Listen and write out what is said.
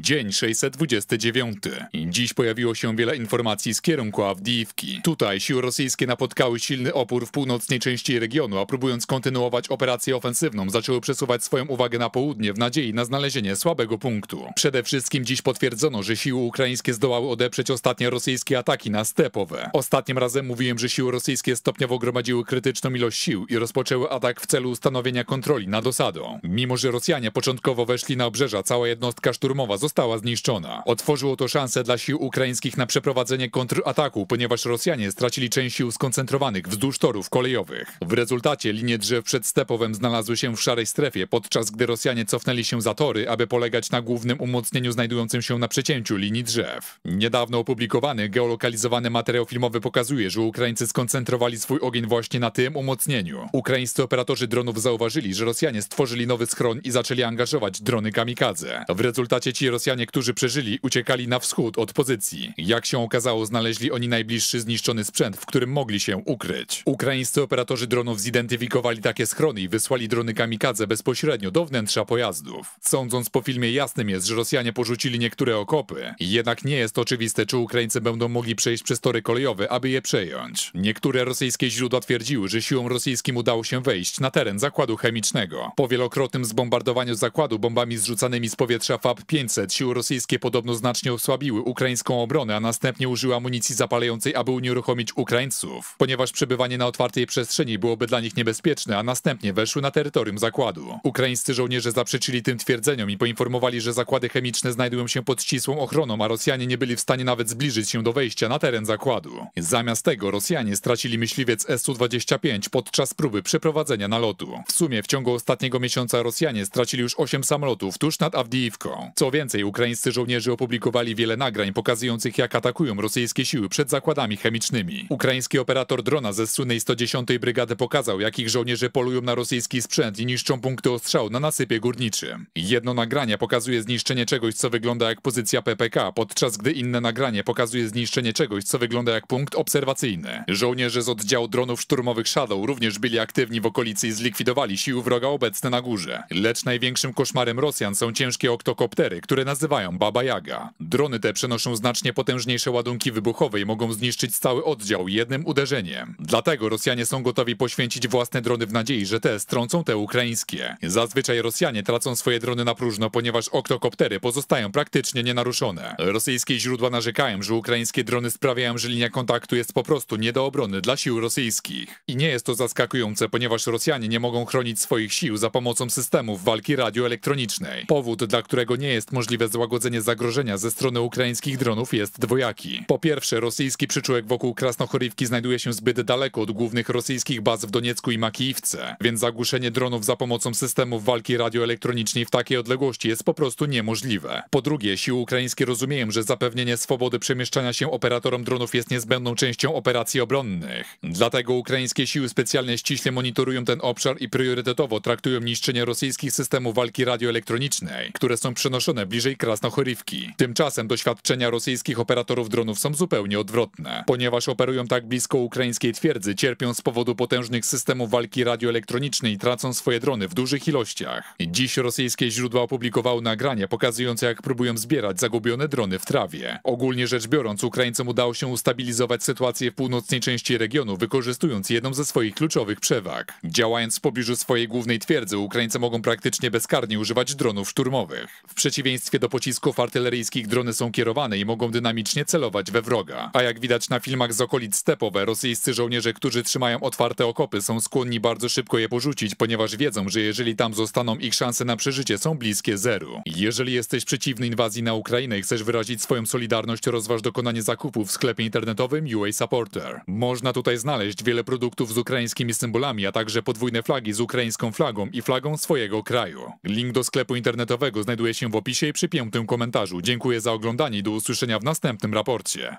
Dzień 629. Dziś pojawiło się wiele informacji z kierunku Awdiwki. Tutaj siły rosyjskie napotkały silny opór w północnej części regionu, a próbując kontynuować operację ofensywną, zaczęły przesuwać swoją uwagę na południe w nadziei na znalezienie słabego punktu. Przede wszystkim dziś potwierdzono, że siły ukraińskie zdołały odeprzeć ostatnie rosyjskie ataki na stepowe. Ostatnim razem mówiłem, że siły rosyjskie stopniowo gromadziły krytyczną ilość sił i rozpoczęły atak w celu ustanowienia kontroli nad osadą. Mimo, że Rosjanie początkowo weszli na obrzeża, cała jednostka szturmowa została została zniszczona. Otworzyło to szansę dla sił ukraińskich na przeprowadzenie kontrataku, ponieważ Rosjanie stracili część sił skoncentrowanych wzdłuż torów kolejowych. W rezultacie linie drzew przed Stepowem znalazły się w szarej strefie, podczas gdy Rosjanie cofnęli się za tory, aby polegać na głównym umocnieniu znajdującym się na przecięciu linii drzew. Niedawno opublikowany, geolokalizowany materiał filmowy pokazuje, że Ukraińcy skoncentrowali swój ogień właśnie na tym umocnieniu. Ukraińscy operatorzy dronów zauważyli, że Rosjanie stworzyli nowy schron i zaczęli angażować drony kamikadze. W rezultacie ci Rosjanie Rosjanie, którzy przeżyli, uciekali na wschód od pozycji. Jak się okazało, znaleźli oni najbliższy zniszczony sprzęt, w którym mogli się ukryć. Ukraińscy operatorzy dronów zidentyfikowali takie schrony i wysłali drony kamikadze bezpośrednio do wnętrza pojazdów. Sądząc po filmie jasnym jest, że Rosjanie porzucili niektóre okopy. Jednak nie jest oczywiste, czy Ukraińcy będą mogli przejść przez tory kolejowe, aby je przejąć. Niektóre rosyjskie źródła twierdziły, że siłom rosyjskim udało się wejść na teren zakładu chemicznego. Po wielokrotnym zbombardowaniu zakładu bombami zrzucanymi z powietrza FAB-500 nawet siły rosyjskie podobno znacznie osłabiły ukraińską obronę, a następnie użyły amunicji zapalającej, aby unieruchomić Ukraińców, ponieważ przebywanie na otwartej przestrzeni byłoby dla nich niebezpieczne, a następnie weszły na terytorium zakładu. Ukraińscy żołnierze zaprzeczyli tym twierdzeniom i poinformowali, że zakłady chemiczne znajdują się pod ścisłą ochroną, a Rosjanie nie byli w stanie nawet zbliżyć się do wejścia na teren zakładu. Zamiast tego Rosjanie stracili myśliwiec Su-25 podczas próby przeprowadzenia nalotu. W sumie w ciągu ostatniego miesiąca Rosjanie stracili już 8 samolotów tuż nad Awdijiwką. Co więcej, Więcej, ukraińscy żołnierze opublikowali wiele nagrań pokazujących, jak atakują rosyjskie siły przed zakładami chemicznymi. Ukraiński operator drona ze słynnej 110 Brygady pokazał, jak ich żołnierze polują na rosyjski sprzęt i niszczą punkty ostrzału na nasypie górniczym. Jedno nagranie pokazuje zniszczenie czegoś, co wygląda jak pozycja PPK, podczas gdy inne nagranie pokazuje zniszczenie czegoś, co wygląda jak punkt obserwacyjny. Żołnierze z oddziału dronów szturmowych Shadow również byli aktywni w okolicy i zlikwidowali siły wroga obecne na górze. Lecz największym koszmarem Rosjan są ciężkie oktokoptery, które nazywają Baba Jaga. Drony te przenoszą znacznie potężniejsze ładunki wybuchowe i mogą zniszczyć cały oddział jednym uderzeniem. Dlatego Rosjanie są gotowi poświęcić własne drony w nadziei, że te strącą te ukraińskie. Zazwyczaj Rosjanie tracą swoje drony na próżno, ponieważ oktokoptery pozostają praktycznie nienaruszone. Rosyjskie źródła narzekają, że ukraińskie drony sprawiają, że linia kontaktu jest po prostu nie do obrony dla sił rosyjskich. I nie jest to zaskakujące, ponieważ Rosjanie nie mogą chronić swoich sił za pomocą systemów walki radioelektronicznej. Powód, dla którego nie jest możliwe możliwe złagodzenie zagrożenia ze strony ukraińskich dronów jest dwojaki. Po pierwsze, rosyjski przyczółek wokół Krasnochoriwki znajduje się zbyt daleko od głównych rosyjskich baz w Doniecku i Makiiwce, więc zagłuszenie dronów za pomocą systemów walki radioelektronicznej w takiej odległości jest po prostu niemożliwe. Po drugie, siły ukraińskie rozumieją, że zapewnienie swobody przemieszczania się operatorom dronów jest niezbędną częścią operacji obronnych. Dlatego ukraińskie siły specjalne ściśle monitorują ten obszar i priorytetowo traktują niszczenie rosyjskich systemów walki radioelektronicznej, które są przenoszone bliżej bliżej Krasnochorywki. Tymczasem doświadczenia rosyjskich operatorów dronów są zupełnie odwrotne. Ponieważ operują tak blisko ukraińskiej twierdzy, cierpią z powodu potężnych systemów walki radioelektronicznej i tracą swoje drony w dużych ilościach. Dziś rosyjskie źródła opublikowały nagranie pokazujące jak próbują zbierać zagubione drony w trawie. Ogólnie rzecz biorąc, Ukraińcom udało się ustabilizować sytuację w północnej części regionu, wykorzystując jedną ze swoich kluczowych przewag. Działając w pobliżu swojej głównej twierdzy, Ukraińcy mogą praktycznie bezkarnie używać dronów szturmowych. W przeciwieństwie przeciwieństwie do pocisków artyleryjskich drony są kierowane i mogą dynamicznie celować we wroga. A jak widać na filmach z okolic stepowe, rosyjscy żołnierze, którzy trzymają otwarte okopy, są skłonni bardzo szybko je porzucić, ponieważ wiedzą, że jeżeli tam zostaną, ich szanse na przeżycie są bliskie zeru. Jeżeli jesteś przeciwny inwazji na Ukrainę i chcesz wyrazić swoją solidarność, rozważ dokonanie zakupu w sklepie internetowym UA Supporter. Można tutaj znaleźć wiele produktów z ukraińskimi symbolami, a także podwójne flagi z ukraińską flagą i flagą swojego kraju. Link do sklepu internetowego znajduje się w opisie i przypiętym komentarzu. Dziękuję za oglądanie i do usłyszenia w następnym raporcie.